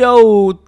Yo,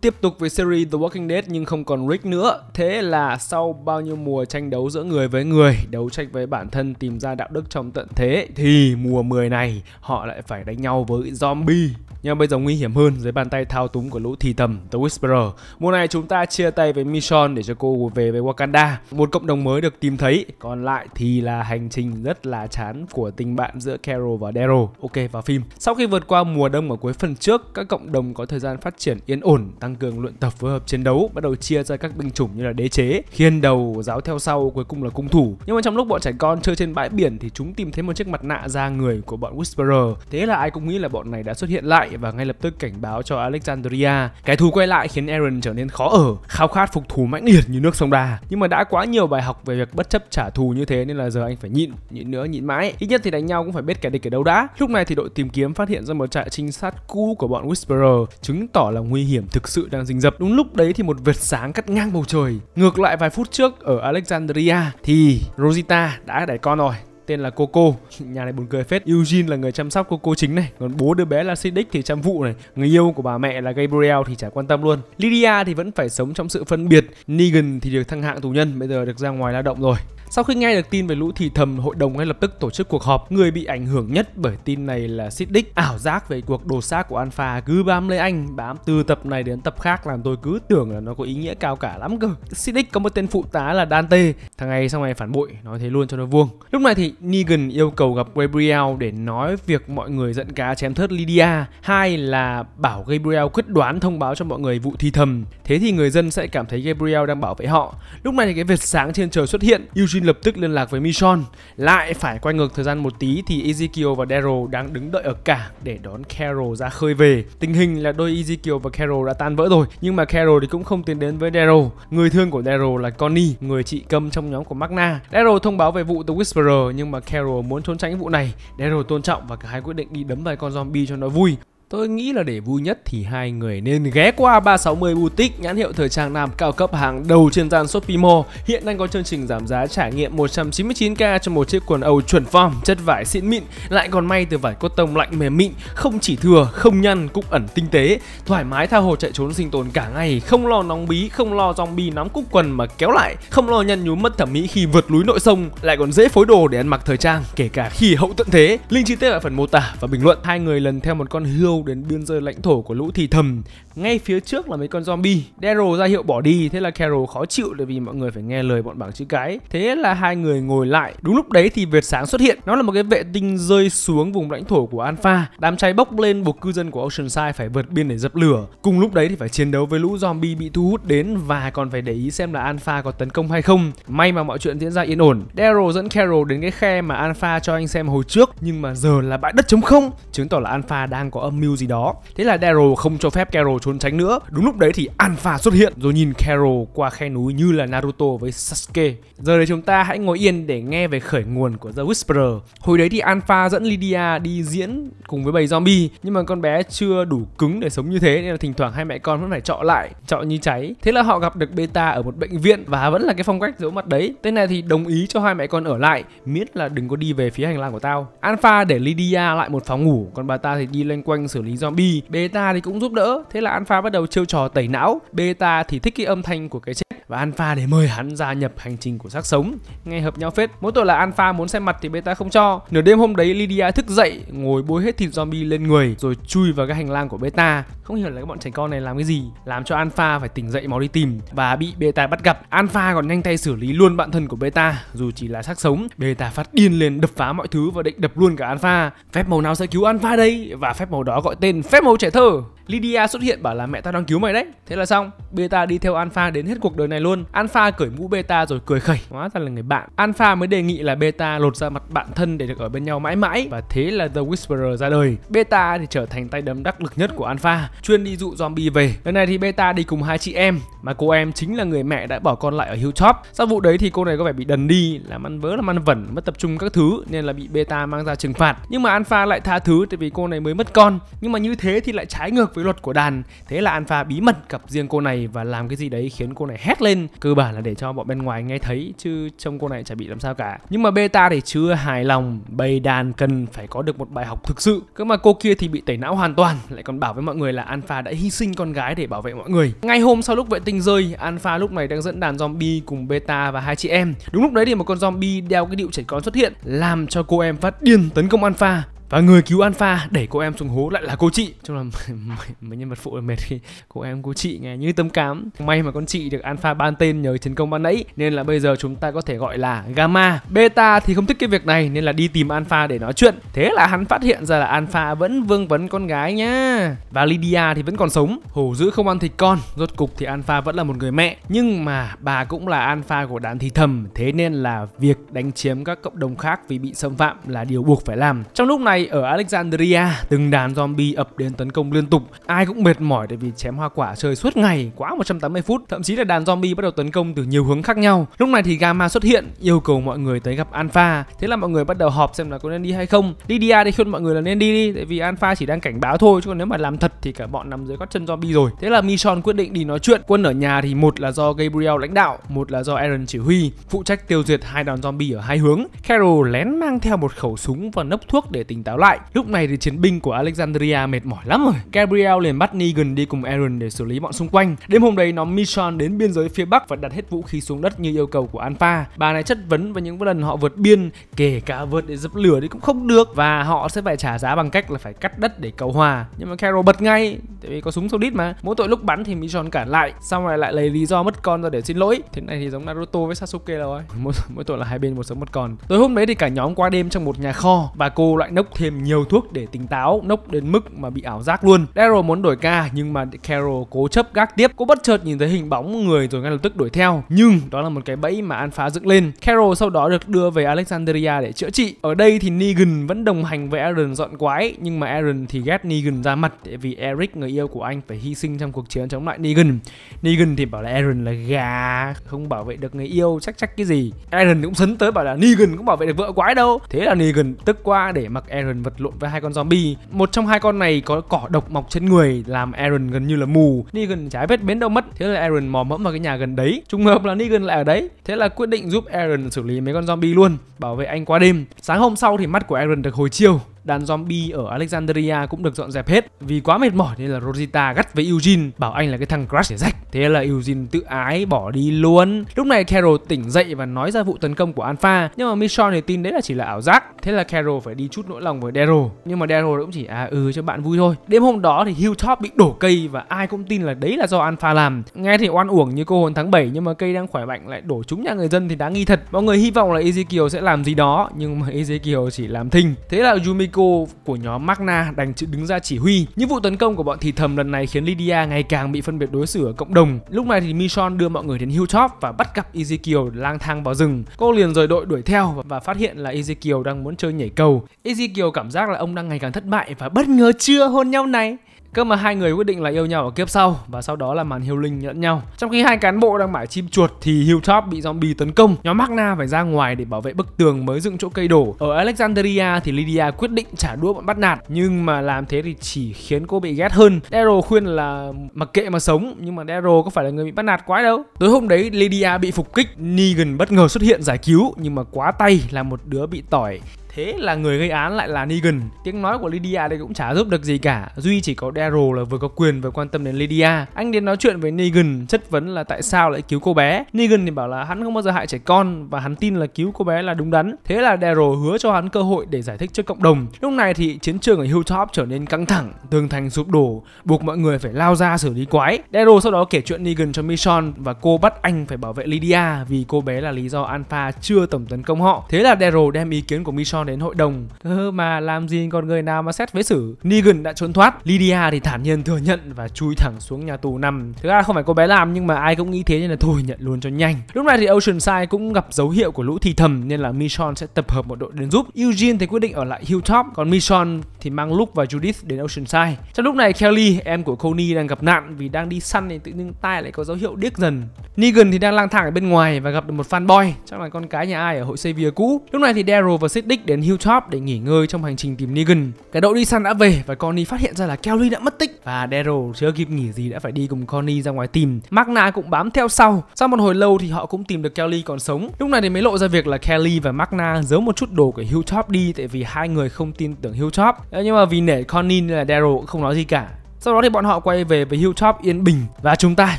tiếp tục với series The Walking Dead nhưng không còn Rick nữa. Thế là sau bao nhiêu mùa tranh đấu giữa người với người, đấu tranh với bản thân tìm ra đạo đức trong tận thế thì mùa 10 này họ lại phải đánh nhau với zombie. Nhưng bây giờ nguy hiểm hơn dưới bàn tay thao túng của lũ thì thầm The Whisperer. Mùa này chúng ta chia tay với Michonne để cho cô về với Wakanda, một cộng đồng mới được tìm thấy. Còn lại thì là hành trình rất là chán của tình bạn giữa Carol và Daryl. Ok, vào phim. Sau khi vượt qua mùa đông ở cuối phần trước, các cộng đồng có thời gian phát triển yên ổn, tăng cường luyện tập phối hợp chiến đấu, bắt đầu chia ra các binh chủng như là đế chế, khiên đầu, giáo theo sau, cuối cùng là cung thủ. Nhưng mà trong lúc bọn trẻ con chơi trên bãi biển thì chúng tìm thấy một chiếc mặt nạ da người của bọn Whisperer. Thế là ai cũng nghĩ là bọn này đã xuất hiện lại và ngay lập tức cảnh báo cho Alexandria. Cái thú quay lại khiến Aaron trở nên khó ở, khao khát phục thù mãnh liệt như nước sông đà. Nhưng mà đã quá nhiều bài học về việc bất chấp trả thù như thế nên là giờ anh phải nhịn, nhịn nữa, nhịn mãi. Ít nhất thì đánh nhau cũng phải biết kẻ địch ở đâu đã. Lúc này thì đội tìm kiếm phát hiện ra một trại trinh sát cũ của bọn Whisperer, chứng tỏ là nguy hiểm thực sự đang rình rập. Đúng lúc đấy thì một vệt sáng cắt ngang bầu trời. Ngược lại vài phút trước ở Alexandria thì Rosita đã đẻ con rồi tên là Coco Nhà này buồn cười phết Eugene là người chăm sóc Coco chính này Còn bố đứa bé là Sidic thì chăm vụ này Người yêu của bà mẹ là Gabriel thì chả quan tâm luôn Lydia thì vẫn phải sống trong sự phân biệt Negan thì được thăng hạng tù nhân Bây giờ được ra ngoài lao động rồi sau khi nghe được tin về lũ thì thầm, hội đồng ngay lập tức tổ chức cuộc họp. Người bị ảnh hưởng nhất bởi tin này là Siddick, ảo giác về cuộc đồ xác của Alpha cứ bám lấy anh, bám từ tập này đến tập khác làm tôi cứ tưởng là nó có ý nghĩa cao cả lắm cơ. Siddick có một tên phụ tá là Dante, thằng này sau này phản bội, nói thế luôn cho nó vuông. Lúc này thì Negan yêu cầu gặp Gabriel để nói việc mọi người giận cá chém thớt Lydia, hai là bảo Gabriel quyết đoán thông báo cho mọi người vụ thi thầm. Thế thì người dân sẽ cảm thấy Gabriel đang bảo vệ họ. Lúc này thì cái vệt sáng trên trời xuất hiện, Eugene Jin lập tức liên lạc với Michon. Lại phải quay ngược thời gian một tí thì Ezekiel và Daryl đang đứng đợi ở cảng để đón Carol ra khơi về. Tình hình là đôi Ezekiel và Carol đã tan vỡ rồi, nhưng mà Carol thì cũng không tiến đến với Daryl. Người thương của Daryl là Connie, người chị câm trong nhóm của Magna. Daryl thông báo về vụ The Whisperer nhưng mà Carol muốn trốn tránh vụ này. Daryl tôn trọng và cả hai quyết định đi đấm vài con zombie cho nó vui. Tôi nghĩ là để vui nhất thì hai người nên ghé qua 360 Boutique, nhãn hiệu thời trang nam cao cấp hàng đầu trên gian Shopee Mall. Hiện đang có chương trình giảm giá trải nghiệm 199k cho một chiếc quần âu chuẩn form, chất vải xịn mịn, lại còn may từ vải cotton lạnh mềm mịn, không chỉ thừa, không nhăn, cũng ẩn tinh tế, thoải mái tha hồ chạy trốn sinh tồn cả ngày, không lo nóng bí, không lo zombie nắm cúc quần mà kéo lại, không lo nhăn nhúm mất thẩm mỹ khi vượt núi nội sông, lại còn dễ phối đồ để ăn mặc thời trang, kể cả khi hậu tận thế. Link chi tiết ở phần mô tả và bình luận. Hai người lần theo một con hươu đến biên giới lãnh thổ của lũ thì thầm. Ngay phía trước là mấy con zombie. Daryl ra hiệu bỏ đi, thế là Carol khó chịu bởi vì mọi người phải nghe lời bọn bảng chữ cái. Thế là hai người ngồi lại. Đúng lúc đấy thì vệt sáng xuất hiện. Nó là một cái vệ tinh rơi xuống vùng lãnh thổ của Alpha. Đám cháy bốc lên buộc cư dân của Oceanside phải vượt biên để dập lửa. Cùng lúc đấy thì phải chiến đấu với lũ zombie bị thu hút đến và còn phải để ý xem là Alpha có tấn công hay không. May mà mọi chuyện diễn ra yên ổn. Daryl dẫn Carol đến cái khe mà Alpha cho anh xem hồi trước nhưng mà giờ là bãi đất trống không, chứng tỏ là Alpha đang có âm mưu skill gì đó thế là Daryl không cho phép Carol trốn tránh nữa đúng lúc đấy thì Alpha xuất hiện rồi nhìn Carol qua khe núi như là Naruto với Sasuke giờ đây chúng ta hãy ngồi yên để nghe về khởi nguồn của The Whisperer hồi đấy thì Alpha dẫn Lydia đi diễn cùng với bầy zombie nhưng mà con bé chưa đủ cứng để sống như thế nên là thỉnh thoảng hai mẹ con vẫn phải trọ lại trọ như cháy thế là họ gặp được Beta ở một bệnh viện và vẫn là cái phong cách giấu mặt đấy tên này thì đồng ý cho hai mẹ con ở lại miết là đừng có đi về phía hành lang của tao Alpha để Lydia lại một phòng ngủ còn bà ta thì đi loanh quanh sửa xử lý zombie beta thì cũng giúp đỡ thế là alpha bắt đầu trêu trò tẩy não beta thì thích cái âm thanh của cái chết và Alpha để mời hắn gia nhập hành trình của xác sống. Nghe hợp nhau phết, mỗi tội là Alpha muốn xem mặt thì beta không cho. Nửa đêm hôm đấy Lydia thức dậy, ngồi bôi hết thịt zombie lên người rồi chui vào cái hành lang của beta. Không hiểu là các bọn trẻ con này làm cái gì, làm cho Alpha phải tỉnh dậy máu đi tìm và bị beta bắt gặp. Alpha còn nhanh tay xử lý luôn bạn thân của beta dù chỉ là xác sống. Beta phát điên lên đập phá mọi thứ và định đập luôn cả Alpha. Phép màu nào sẽ cứu Alpha đây? Và phép màu đó gọi tên phép màu trẻ thơ. Lydia xuất hiện bảo là mẹ tao đang cứu mày đấy. Thế là xong. Beta đi theo Alpha đến hết cuộc đời này này luôn alpha cởi mũ beta rồi cười khẩy hóa ra là người bạn alpha mới đề nghị là beta lột ra mặt bạn thân để được ở bên nhau mãi mãi và thế là the whisperer ra đời beta thì trở thành tay đấm đắc lực nhất của alpha chuyên đi dụ zombie về lần này thì beta đi cùng hai chị em mà cô em chính là người mẹ đã bỏ con lại ở hilltop sau vụ đấy thì cô này có vẻ bị đần đi làm ăn vớ làm ăn vẩn mất tập trung các thứ nên là bị beta mang ra trừng phạt nhưng mà alpha lại tha thứ tại vì cô này mới mất con nhưng mà như thế thì lại trái ngược với luật của đàn thế là alpha bí mật cặp riêng cô này và làm cái gì đấy khiến cô này hét lên lên cơ bản là để cho bọn bên ngoài nghe thấy chứ trong cô này chả bị làm sao cả nhưng mà beta thì chưa hài lòng bày đàn cần phải có được một bài học thực sự cơ mà cô kia thì bị tẩy não hoàn toàn lại còn bảo với mọi người là alpha đã hy sinh con gái để bảo vệ mọi người ngay hôm sau lúc vệ tinh rơi alpha lúc này đang dẫn đàn zombie cùng beta và hai chị em đúng lúc đấy thì một con zombie đeo cái điệu trẻ con xuất hiện làm cho cô em phát điên tấn công alpha và người cứu alpha đẩy cô em xuống hố lại là cô chị trong là mấy nhân vật phụ là mệt khi cô em cô chị nghe như tấm cám may mà con chị được alpha ban tên nhờ chiến công ban nãy nên là bây giờ chúng ta có thể gọi là gamma beta thì không thích cái việc này nên là đi tìm alpha để nói chuyện thế là hắn phát hiện ra là alpha vẫn vương vấn con gái nhá và lydia thì vẫn còn sống hổ dữ không ăn thịt con rốt cục thì alpha vẫn là một người mẹ nhưng mà bà cũng là alpha của đàn thì thầm thế nên là việc đánh chiếm các cộng đồng khác vì bị xâm phạm là điều buộc phải làm trong lúc này tay ở Alexandria, từng đàn zombie ập đến tấn công liên tục. Ai cũng mệt mỏi tại vì chém hoa quả chơi suốt ngày, quá 180 phút, thậm chí là đàn zombie bắt đầu tấn công từ nhiều hướng khác nhau. Lúc này thì Gamma xuất hiện, yêu cầu mọi người tới gặp Alpha. Thế là mọi người bắt đầu họp xem là có nên đi hay không. Lydia thì à, khuyên mọi người là nên đi đi, tại vì Alpha chỉ đang cảnh báo thôi, chứ còn nếu mà làm thật thì cả bọn nằm dưới gót chân zombie rồi. Thế là Michon quyết định đi nói chuyện. Quân ở nhà thì một là do Gabriel lãnh đạo, một là do Aaron chỉ huy, phụ trách tiêu diệt hai đàn zombie ở hai hướng. Carol lén mang theo một khẩu súng và nấp thuốc để tỉnh táo táo lại. Lúc này thì chiến binh của Alexandria mệt mỏi lắm rồi. Gabriel liền bắt Negan đi cùng Aaron để xử lý bọn xung quanh. Đêm hôm đấy nó mission đến biên giới phía Bắc và đặt hết vũ khí xuống đất như yêu cầu của Alpha. Bà này chất vấn và những lần họ vượt biên, kể cả vượt để dập lửa thì cũng không được và họ sẽ phải trả giá bằng cách là phải cắt đất để cầu hòa. Nhưng mà Carol bật ngay, tại vì có súng Saudit mà. Mỗi tội lúc bắn thì mission cản lại, xong rồi lại lấy lý do mất con ra để xin lỗi. Thế này thì giống Naruto với Sasuke rồi. Mỗi, mỗi tội là hai bên một sống một còn. Tối hôm đấy thì cả nhóm qua đêm trong một nhà kho và cô loại nốc thêm nhiều thuốc để tỉnh táo, nốc đến mức mà bị ảo giác luôn. Daryl muốn đổi ca nhưng mà Carol cố chấp gác tiếp. Cô bất chợt nhìn thấy hình bóng người rồi ngay lập tức đuổi theo. Nhưng đó là một cái bẫy mà phá dựng lên. Carol sau đó được đưa về Alexandria để chữa trị. Ở đây thì Negan vẫn đồng hành với Aaron dọn quái nhưng mà Aaron thì ghét Negan ra mặt tại vì Eric người yêu của anh phải hy sinh trong cuộc chiến chống lại Negan. Negan thì bảo là Aaron là gà, không bảo vệ được người yêu chắc chắc cái gì. Aaron cũng sấn tới bảo là Negan cũng bảo vệ được vợ quái đâu. Thế là Negan tức quá để mặc Aaron Aaron vật lộn với hai con zombie. Một trong hai con này có cỏ độc mọc trên người làm Aaron gần như là mù. Negan trái vết bến đâu mất. Thế là Aaron mò mẫm vào cái nhà gần đấy. Trùng hợp là Negan lại ở đấy. Thế là quyết định giúp Aaron xử lý mấy con zombie luôn, bảo vệ anh qua đêm. Sáng hôm sau thì mắt của Aaron được hồi chiêu đàn zombie ở Alexandria cũng được dọn dẹp hết. Vì quá mệt mỏi nên là Rosita gắt với Eugene, bảo anh là cái thằng crush để rách. Thế là Eugene tự ái bỏ đi luôn. Lúc này Carol tỉnh dậy và nói ra vụ tấn công của Alpha, nhưng mà Michonne thì tin đấy là chỉ là ảo giác. Thế là Carol phải đi chút nỗi lòng với Daryl, nhưng mà Daryl cũng chỉ à ừ cho bạn vui thôi. Đêm hôm đó thì Hilltop bị đổ cây và ai cũng tin là đấy là do Alpha làm. Nghe thì oan uổng như cô hồn tháng 7 nhưng mà cây đang khỏe mạnh lại đổ trúng nhà người dân thì đáng nghi thật. Mọi người hy vọng là Ezekiel sẽ làm gì đó nhưng mà Ezekiel chỉ làm thinh. Thế là Yumi Nico của nhóm Magna đành chịu đứng ra chỉ huy. Những vụ tấn công của bọn thì thầm lần này khiến Lydia ngày càng bị phân biệt đối xử ở cộng đồng. Lúc này thì Michon đưa mọi người đến hilltop và bắt gặp Ezekiel lang thang vào rừng. Cô liền rời đội đuổi theo và phát hiện là Ezekiel đang muốn chơi nhảy cầu. Ezekiel cảm giác là ông đang ngày càng thất bại và bất ngờ chưa hôn nhau này. Cơ mà hai người quyết định là yêu nhau ở kiếp sau và sau đó là màn hiêu linh lẫn nhau. Trong khi hai cán bộ đang mải chim chuột thì Hilltop bị zombie tấn công. Nhóm Magna phải ra ngoài để bảo vệ bức tường mới dựng chỗ cây đổ. Ở Alexandria thì Lydia quyết định trả đũa bọn bắt nạt nhưng mà làm thế thì chỉ khiến cô bị ghét hơn. Daryl khuyên là mặc kệ mà sống nhưng mà Daryl có phải là người bị bắt nạt quái đâu. Tối hôm đấy Lydia bị phục kích, Negan bất ngờ xuất hiện giải cứu nhưng mà quá tay là một đứa bị tỏi. Thế là người gây án lại là Negan Tiếng nói của Lydia đây cũng chả giúp được gì cả Duy chỉ có Daryl là vừa có quyền vừa quan tâm đến Lydia Anh đến nói chuyện với Negan Chất vấn là tại sao lại cứu cô bé Negan thì bảo là hắn không bao giờ hại trẻ con Và hắn tin là cứu cô bé là đúng đắn Thế là Daryl hứa cho hắn cơ hội để giải thích trước cộng đồng Lúc này thì chiến trường ở Hilltop trở nên căng thẳng Tường thành sụp đổ Buộc mọi người phải lao ra xử lý quái Daryl sau đó kể chuyện Negan cho Michonne Và cô bắt anh phải bảo vệ Lydia Vì cô bé là lý do Alpha chưa tổng tấn công họ Thế là Daryl đem ý kiến của Michonne cho đến hội đồng Cơ mà làm gì còn người nào mà xét với xử Negan đã trốn thoát Lydia thì thản nhiên thừa nhận và chui thẳng xuống nhà tù nằm Thực ra không phải cô bé làm nhưng mà ai cũng nghĩ thế nên là thôi nhận luôn cho nhanh Lúc này thì Oceanside cũng gặp dấu hiệu của lũ thì thầm nên là Michonne sẽ tập hợp một đội đến giúp Eugene thì quyết định ở lại Hilltop còn Michonne thì mang Luke và Judith đến Oceanside Trong lúc này Kelly em của Coney đang gặp nạn vì đang đi săn thì tự nhiên tai lại có dấu hiệu điếc dần Negan thì đang lang thang ở bên ngoài và gặp được một fanboy chắc là con cái nhà ai ở hội Xavier cũ lúc này thì Daryl và Siddick đến Hilltop để nghỉ ngơi trong hành trình tìm Negan. Cái đội đi săn đã về và Connie phát hiện ra là Kelly đã mất tích và Daryl chưa kịp nghỉ gì đã phải đi cùng Connie ra ngoài tìm. Magna cũng bám theo sau. Sau một hồi lâu thì họ cũng tìm được Kelly còn sống. Lúc này thì mới lộ ra việc là Kelly và Magna giấu một chút đồ của Hilltop đi tại vì hai người không tin tưởng Hilltop. Ờ, nhưng mà vì nể Connie nên là Daryl cũng không nói gì cả sau đó thì bọn họ quay về với Hilltop yên bình và chúng ta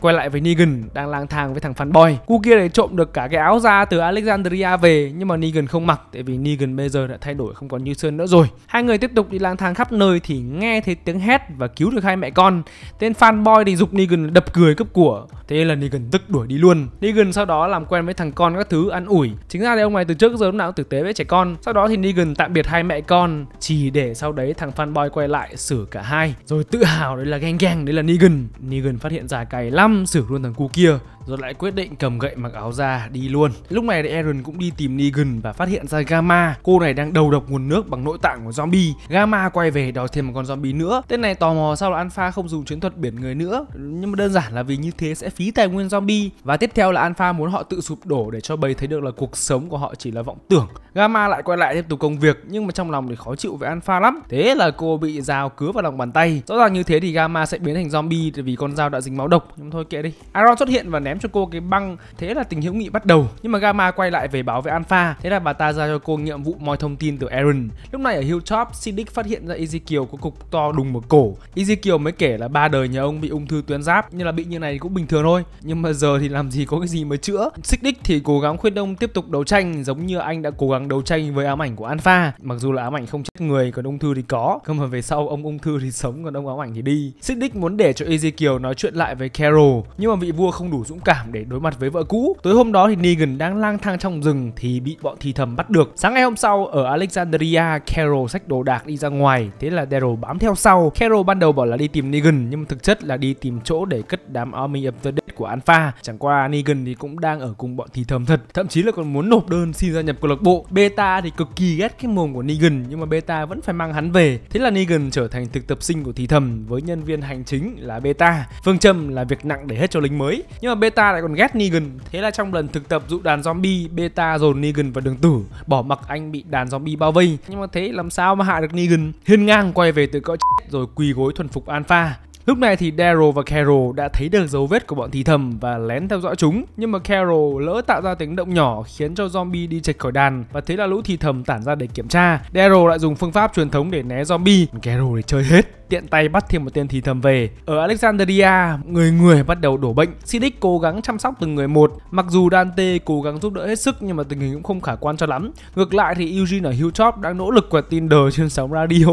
quay lại với Negan đang lang thang với thằng fanboy. Cu kia này trộm được cả cái áo da từ Alexandria về nhưng mà Negan không mặc tại vì Negan bây giờ đã thay đổi không còn như sơn nữa rồi. Hai người tiếp tục đi lang thang khắp nơi thì nghe thấy tiếng hét và cứu được hai mẹ con. Tên fanboy thì dục Negan đập cười cướp của. Thế là Negan tức đuổi đi luôn. Negan sau đó làm quen với thằng con các thứ ăn ủi. Chính ra thì ông này từ trước giờ lúc nào cũng tử tế với trẻ con. Sau đó thì Negan tạm biệt hai mẹ con chỉ để sau đấy thằng fanboy quay lại xử cả hai rồi tự hào thảo đấy là gang gang đấy là Negan Negan phát hiện ra cày lăm xử luôn thằng cu kia rồi lại quyết định cầm gậy mặc áo ra đi luôn lúc này thì Aaron cũng đi tìm Negan và phát hiện ra Gamma cô này đang đầu độc nguồn nước bằng nội tạng của zombie Gamma quay về đòi thêm một con zombie nữa tên này tò mò sao là Alpha không dùng chiến thuật biển người nữa nhưng mà đơn giản là vì như thế sẽ phí tài nguyên zombie và tiếp theo là Alpha muốn họ tự sụp đổ để cho bầy thấy được là cuộc sống của họ chỉ là vọng tưởng Gamma lại quay lại tiếp tục công việc nhưng mà trong lòng thì khó chịu với Alpha lắm thế là cô bị rào cứa vào lòng bàn tay rõ ràng như thế thế thì Gamma sẽ biến thành zombie vì con dao đã dính máu độc nhưng thôi kệ đi Aaron xuất hiện và ném cho cô cái băng thế là tình hữu nghị bắt đầu nhưng mà Gamma quay lại về báo với Alpha thế là bà ta giao cho cô nhiệm vụ moi thông tin từ Aaron lúc này ở Hilltop Siddiq phát hiện ra Ezekiel có cục to đùng một cổ Ezekiel mới kể là ba đời nhà ông bị ung thư tuyến giáp nhưng là bị như này cũng bình thường thôi nhưng mà giờ thì làm gì có cái gì mới chữa Siddiq thì cố gắng khuyên ông tiếp tục đấu tranh giống như anh đã cố gắng đấu tranh với ám ảnh của Alpha mặc dù là ám ảnh không chết người còn ung thư thì có nhưng mà về sau ông ung thư thì sống còn ông ám ảnh thì đi. Siddiq muốn để cho Ezekiel nói chuyện lại với Carol, nhưng mà vị vua không đủ dũng cảm để đối mặt với vợ cũ. Tối hôm đó thì Negan đang lang thang trong rừng thì bị bọn thì thầm bắt được. Sáng ngày hôm sau ở Alexandria, Carol xách đồ đạc đi ra ngoài, thế là Daryl bám theo sau. Carol ban đầu bảo là đi tìm Negan nhưng mà thực chất là đi tìm chỗ để cất đám Army of the Dead của Alpha. Chẳng qua Negan thì cũng đang ở cùng bọn thì thầm thật, thậm chí là còn muốn nộp đơn xin gia nhập câu lạc bộ. Beta thì cực kỳ ghét cái mồm của Negan nhưng mà Beta vẫn phải mang hắn về. Thế là Negan trở thành thực tập sinh của thì thầm với với nhân viên hành chính là Beta. Phương châm là việc nặng để hết cho lính mới. Nhưng mà Beta lại còn ghét Negan. Thế là trong lần thực tập dụ đàn zombie, Beta dồn Negan vào đường tử, bỏ mặc anh bị đàn zombie bao vây. Nhưng mà thế làm sao mà hạ được Negan? Hiên ngang quay về từ cõi chết rồi quỳ gối thuần phục Alpha. Lúc này thì Daryl và Carol đã thấy được dấu vết của bọn thì thầm và lén theo dõi chúng. Nhưng mà Carol lỡ tạo ra tiếng động nhỏ khiến cho zombie đi chệch khỏi đàn và thế là lũ thì thầm tản ra để kiểm tra. Daryl lại dùng phương pháp truyền thống để né zombie, Carol thì chơi hết tiện tay bắt thêm một tên thì thầm về. Ở Alexandria, người người bắt đầu đổ bệnh. Sidic cố gắng chăm sóc từng người một. Mặc dù Dante cố gắng giúp đỡ hết sức nhưng mà tình hình cũng không khả quan cho lắm. Ngược lại thì Eugene ở Hilltop đang nỗ lực quẹt tin đời trên sóng radio,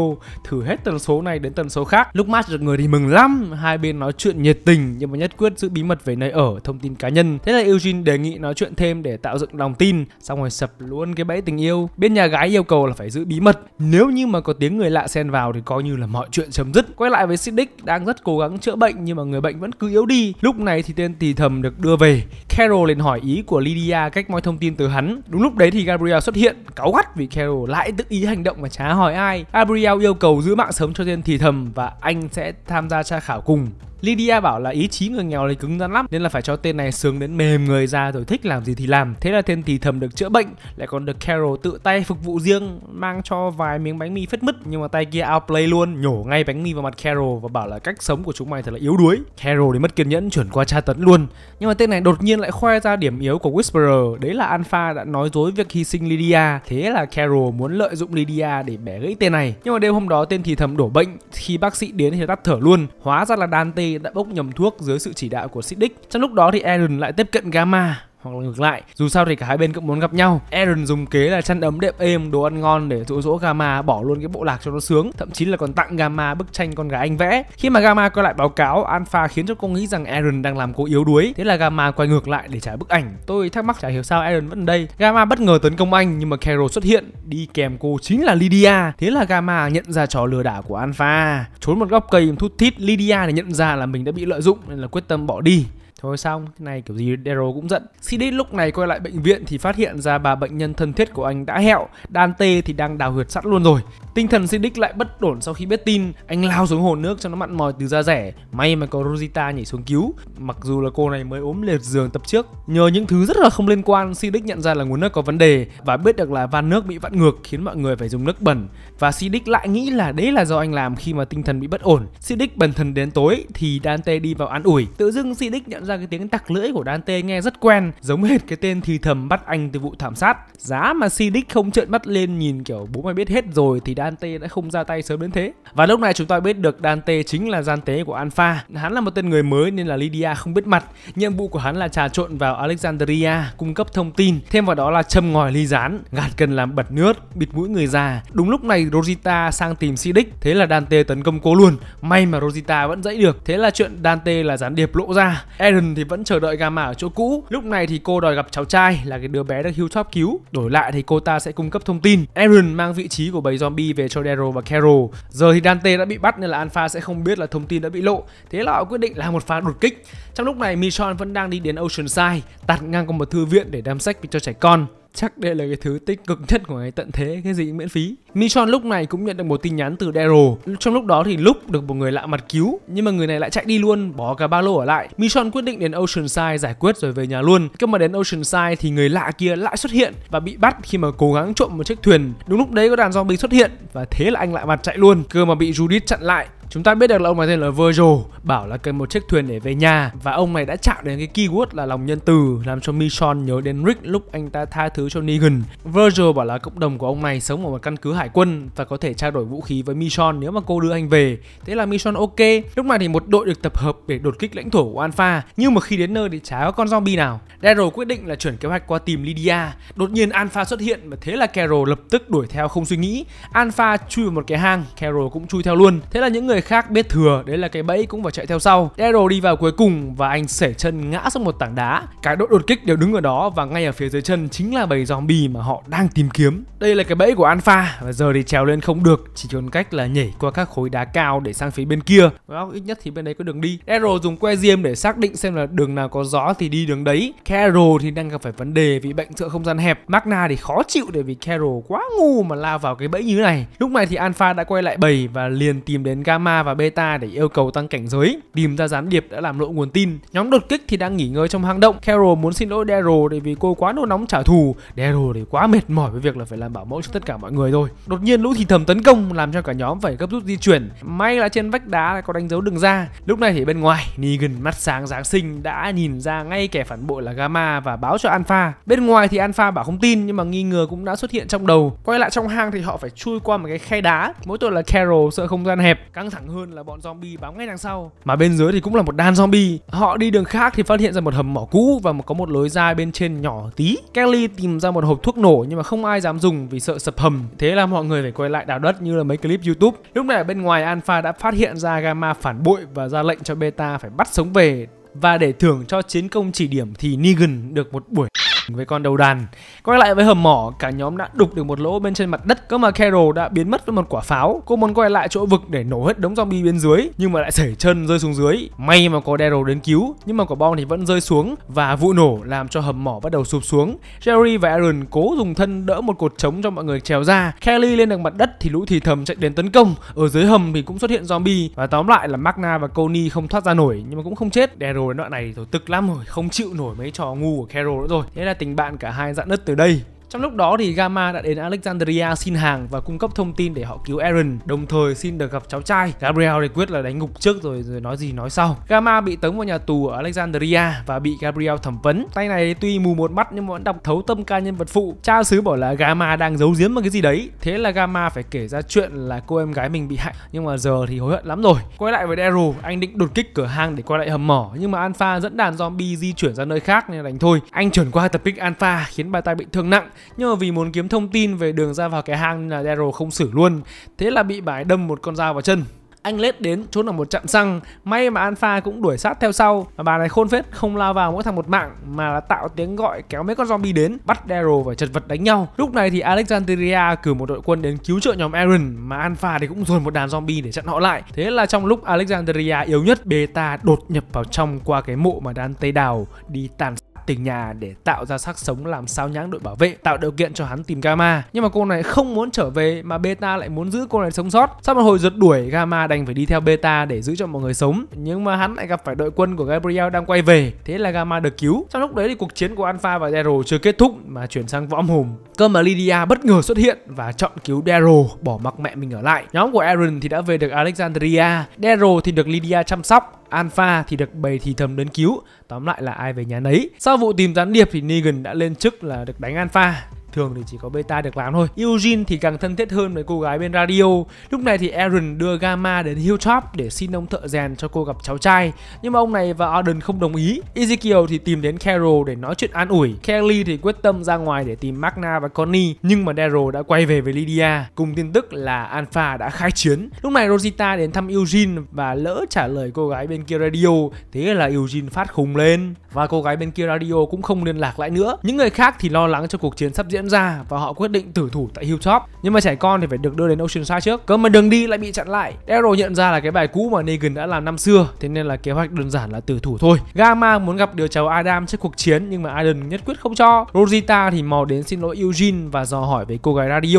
thử hết tần số này đến tần số khác. Lúc match được người thì mừng lắm, hai bên nói chuyện nhiệt tình nhưng mà nhất quyết giữ bí mật về nơi ở, thông tin cá nhân. Thế là Eugene đề nghị nói chuyện thêm để tạo dựng lòng tin, xong rồi sập luôn cái bẫy tình yêu. Bên nhà gái yêu cầu là phải giữ bí mật, nếu như mà có tiếng người lạ xen vào thì coi như là mọi chuyện chấm dứt. Quay lại với Siddick đang rất cố gắng chữa bệnh nhưng mà người bệnh vẫn cứ yếu đi. Lúc này thì tên tỳ thầm được đưa về. Carol liền hỏi ý của Lydia cách mọi thông tin từ hắn. Đúng lúc đấy thì Gabriel xuất hiện, cáu gắt vì Carol lại tự ý hành động và chả hỏi ai. Gabriel yêu cầu giữ mạng sống cho tên thì thầm và anh sẽ tham gia tra khảo cùng. Lydia bảo là ý chí người nghèo này cứng rắn lắm nên là phải cho tên này sướng đến mềm người ra rồi thích làm gì thì làm. Thế là tên thì thầm được chữa bệnh, lại còn được Carol tự tay phục vụ riêng mang cho vài miếng bánh mì phết mứt nhưng mà tay kia outplay luôn, nhổ ngay bánh mì vào mặt Carol và bảo là cách sống của chúng mày thật là yếu đuối. Carol thì mất kiên nhẫn chuyển qua tra tấn luôn. Nhưng mà tên này đột nhiên lại khoe ra điểm yếu của Whisperer, đấy là Alpha đã nói dối việc hy sinh Lydia. Thế là Carol muốn lợi dụng Lydia để bẻ gãy tên này. Nhưng mà đêm hôm đó tên thì thầm đổ bệnh, khi bác sĩ đến thì tắt thở luôn. Hóa ra là Dante đã bốc nhầm thuốc dưới sự chỉ đạo của Siddiq. Trong lúc đó thì Aaron lại tiếp cận Gamma hoặc là ngược lại dù sao thì cả hai bên cũng muốn gặp nhau Aaron dùng kế là chăn ấm đệm êm đồ ăn ngon để dụ dỗ Gamma bỏ luôn cái bộ lạc cho nó sướng thậm chí là còn tặng Gamma bức tranh con gái anh vẽ khi mà Gamma quay lại báo cáo Alpha khiến cho cô nghĩ rằng Aaron đang làm cô yếu đuối thế là Gamma quay ngược lại để trả bức ảnh tôi thắc mắc chả hiểu sao Aaron vẫn đây Gamma bất ngờ tấn công anh nhưng mà Carol xuất hiện đi kèm cô chính là Lydia thế là Gamma nhận ra trò lừa đảo của Alpha trốn một góc cây thút thít Lydia để nhận ra là mình đã bị lợi dụng nên là quyết tâm bỏ đi Thôi xong, cái này kiểu gì Daryl cũng giận. Khi lúc này quay lại bệnh viện thì phát hiện ra bà bệnh nhân thân thiết của anh đã hẹo, Dante thì đang đào huyệt sẵn luôn rồi. Tinh thần Sidic lại bất ổn sau khi biết tin, anh lao xuống hồ nước cho nó mặn mòi từ da rẻ. May mà có Rosita nhảy xuống cứu, mặc dù là cô này mới ốm liệt giường tập trước. Nhờ những thứ rất là không liên quan, Sidic nhận ra là nguồn nước có vấn đề và biết được là van nước bị vặn ngược khiến mọi người phải dùng nước bẩn. Và Sidic lại nghĩ là đấy là do anh làm khi mà tinh thần bị bất ổn. Sidic bần thần đến tối thì Dante đi vào an ủi. Tự dưng Sidic nhận ra ra cái tiếng tặc lưỡi của Dante nghe rất quen, giống hệt cái tên thì thầm bắt anh từ vụ thảm sát. Giá mà Sidic không trợn mắt lên nhìn kiểu bố mày biết hết rồi thì Dante đã không ra tay sớm đến thế. Và lúc này chúng ta biết được Dante chính là gian tế của Alpha. Hắn là một tên người mới nên là Lydia không biết mặt. Nhiệm vụ của hắn là trà trộn vào Alexandria, cung cấp thông tin, thêm vào đó là châm ngòi ly rán, gạt cần làm bật nước, bịt mũi người già. Đúng lúc này Rosita sang tìm Sidic, thế là Dante tấn công cô luôn. May mà Rosita vẫn dãy được. Thế là chuyện Dante là gián điệp lộ ra. Aaron Jordan thì vẫn chờ đợi Gamma ở chỗ cũ. Lúc này thì cô đòi gặp cháu trai là cái đứa bé được Hilltop cứu. Đổi lại thì cô ta sẽ cung cấp thông tin. Aaron mang vị trí của bầy zombie về cho Daryl và Carol. Giờ thì Dante đã bị bắt nên là Alpha sẽ không biết là thông tin đã bị lộ. Thế là họ quyết định làm một pha đột kích. Trong lúc này Michonne vẫn đang đi đến Oceanside, tạt ngang qua một thư viện để đem sách cho trẻ con. Chắc đây là cái thứ tích cực nhất của ngày tận thế, cái gì miễn phí. Michon lúc này cũng nhận được một tin nhắn từ Daryl. Trong lúc đó thì lúc được một người lạ mặt cứu, nhưng mà người này lại chạy đi luôn, bỏ cả ba lô ở lại. Michon quyết định đến Ocean Side giải quyết rồi về nhà luôn. Khi mà đến Ocean Side thì người lạ kia lại xuất hiện và bị bắt khi mà cố gắng trộm một chiếc thuyền. Đúng lúc đấy có đàn zombie xuất hiện và thế là anh lại mặt chạy luôn. Cơ mà bị Judith chặn lại Chúng ta biết được là ông này tên là Virgil Bảo là cần một chiếc thuyền để về nhà Và ông này đã chạm đến cái keyword là lòng nhân từ Làm cho Michon nhớ đến Rick lúc anh ta tha thứ cho Negan Virgil bảo là cộng đồng của ông này sống ở một căn cứ hải quân Và có thể trao đổi vũ khí với Michon nếu mà cô đưa anh về Thế là Michon ok Lúc này thì một đội được tập hợp để đột kích lãnh thổ của Alpha Nhưng mà khi đến nơi thì chả có con zombie nào Daryl quyết định là chuyển kế hoạch qua tìm Lydia Đột nhiên Alpha xuất hiện và thế là Carol lập tức đuổi theo không suy nghĩ Alpha chui vào một cái hang Carol cũng chui theo luôn Thế là những người khác biết thừa đấy là cái bẫy cũng phải chạy theo sau Daryl đi vào cuối cùng và anh sể chân ngã xuống một tảng đá Cả đội đột kích đều đứng ở đó và ngay ở phía dưới chân chính là bầy zombie mà họ đang tìm kiếm đây là cái bẫy của alpha và giờ thì trèo lên không được chỉ còn cách là nhảy qua các khối đá cao để sang phía bên kia và ít nhất thì bên đấy có đường đi Daryl dùng que diêm để xác định xem là đường nào có gió thì đi đường đấy Carol thì đang gặp phải vấn đề vì bệnh sợ không gian hẹp Magna thì khó chịu để vì Carol quá ngu mà lao vào cái bẫy như thế này lúc này thì alpha đã quay lại bầy và liền tìm đến gamma Gamma và Beta để yêu cầu tăng cảnh giới. Tìm ra gián điệp đã làm lộ nguồn tin. Nhóm đột kích thì đang nghỉ ngơi trong hang động. Carol muốn xin lỗi Daryl để vì cô quá nôn nóng trả thù. Daryl thì quá mệt mỏi với việc là phải làm bảo mẫu cho tất cả mọi người thôi. Đột nhiên lũ thì thầm tấn công làm cho cả nhóm phải gấp rút di chuyển. May là trên vách đá có đánh dấu đường ra. Lúc này thì bên ngoài, Negan mắt sáng giáng sinh đã nhìn ra ngay kẻ phản bội là Gamma và báo cho Alpha. Bên ngoài thì Alpha bảo không tin nhưng mà nghi ngờ cũng đã xuất hiện trong đầu. Quay lại trong hang thì họ phải chui qua một cái khe đá. Mỗi tội là Carol sợ không gian hẹp, căng thẳng hơn là bọn zombie bám ngay đằng sau mà bên dưới thì cũng là một đàn zombie họ đi đường khác thì phát hiện ra một hầm mỏ cũ và có một lối ra bên trên nhỏ tí kelly tìm ra một hộp thuốc nổ nhưng mà không ai dám dùng vì sợ sập hầm thế là mọi người phải quay lại đào đất như là mấy clip youtube lúc này ở bên ngoài alpha đã phát hiện ra gamma phản bội và ra lệnh cho beta phải bắt sống về và để thưởng cho chiến công chỉ điểm thì negan được một buổi với con đầu đàn. Quay lại với hầm mỏ, cả nhóm đã đục được một lỗ bên trên mặt đất, cơ mà Carol đã biến mất với một quả pháo. Cô muốn quay lại chỗ vực để nổ hết đống zombie bên dưới, nhưng mà lại sẩy chân rơi xuống dưới. May mà có Daryl đến cứu, nhưng mà quả bom thì vẫn rơi xuống và vụ nổ làm cho hầm mỏ bắt đầu sụp xuống. Jerry và Aaron cố dùng thân đỡ một cột trống cho mọi người trèo ra. Kelly lên được mặt đất thì lũ thì thầm chạy đến tấn công. Ở dưới hầm thì cũng xuất hiện zombie và tóm lại là Magna và Coni không thoát ra nổi nhưng mà cũng không chết. Daryl đến đoạn này rồi tức lắm rồi, không chịu nổi mấy trò ngu của Carol nữa rồi. Thế là tình bạn cả hai dạn nứt từ đây trong lúc đó thì Gamma đã đến Alexandria xin hàng và cung cấp thông tin để họ cứu Aaron, đồng thời xin được gặp cháu trai. Gabriel thì quyết là đánh ngục trước rồi rồi nói gì nói sau. Gamma bị tống vào nhà tù ở Alexandria và bị Gabriel thẩm vấn. Tay này tuy mù một mắt nhưng vẫn đọc thấu tâm ca nhân vật phụ. Cha xứ bảo là Gamma đang giấu giếm một cái gì đấy. Thế là Gamma phải kể ra chuyện là cô em gái mình bị hại nhưng mà giờ thì hối hận lắm rồi. Quay lại với Daryl, anh định đột kích cửa hang để quay lại hầm mỏ nhưng mà Alpha dẫn đàn zombie di chuyển ra nơi khác nên đánh thôi. Anh chuẩn qua tập kích Alpha khiến bà ta bị thương nặng nhưng mà vì muốn kiếm thông tin về đường ra vào cái hang là Daryl không xử luôn thế là bị bà ấy đâm một con dao vào chân anh lết đến trốn ở một trạm xăng may mà alpha cũng đuổi sát theo sau mà bà này khôn phết không lao vào mỗi thằng một mạng mà là tạo tiếng gọi kéo mấy con zombie đến bắt daryl và chật vật đánh nhau lúc này thì alexandria cử một đội quân đến cứu trợ nhóm aaron mà alpha thì cũng dồn một đàn zombie để chặn họ lại thế là trong lúc alexandria yếu nhất beta đột nhập vào trong qua cái mộ mà tây đào đi tàn tình nhà để tạo ra xác sống làm sao nhãng đội bảo vệ, tạo điều kiện cho hắn tìm Gamma. Nhưng mà cô này không muốn trở về mà Beta lại muốn giữ cô này sống sót. Sau một hồi rượt đuổi, Gamma đành phải đi theo Beta để giữ cho mọi người sống. Nhưng mà hắn lại gặp phải đội quân của Gabriel đang quay về, thế là Gamma được cứu. Trong lúc đấy thì cuộc chiến của Alpha và Daryl chưa kết thúc mà chuyển sang võ mồm. Cơ mà Lydia bất ngờ xuất hiện và chọn cứu Daryl, bỏ mặc mẹ mình ở lại. Nhóm của Aaron thì đã về được Alexandria, Daryl thì được Lydia chăm sóc Alpha thì được bày thì thầm đến cứu, tóm lại là ai về nhà nấy. Sau vụ tìm gián điệp thì Negan đã lên chức là được đánh Alpha thường thì chỉ có beta được làm thôi Eugene thì càng thân thiết hơn với cô gái bên radio lúc này thì Aaron đưa Gamma đến Hilltop để xin ông thợ rèn cho cô gặp cháu trai nhưng mà ông này và Arden không đồng ý Ezekiel thì tìm đến Carol để nói chuyện an ủi Kelly thì quyết tâm ra ngoài để tìm Magna và Connie nhưng mà Daryl đã quay về với Lydia cùng tin tức là Alpha đã khai chiến lúc này Rosita đến thăm Eugene và lỡ trả lời cô gái bên kia radio thế là Eugene phát khùng lên và cô gái bên kia radio cũng không liên lạc lại nữa những người khác thì lo lắng cho cuộc chiến sắp diễn diễn ra và họ quyết định tử thủ tại Hilltop. Nhưng mà trẻ con thì phải được đưa đến Oceanside trước. Cớ mà đường đi lại bị chặn lại. Daryl nhận ra là cái bài cũ mà Negan đã làm năm xưa, thế nên là kế hoạch đơn giản là tử thủ thôi. Gamma muốn gặp đứa cháu Adam trước cuộc chiến nhưng mà Adam nhất quyết không cho. Rosita thì mò đến xin lỗi Eugene và dò hỏi về cô gái radio.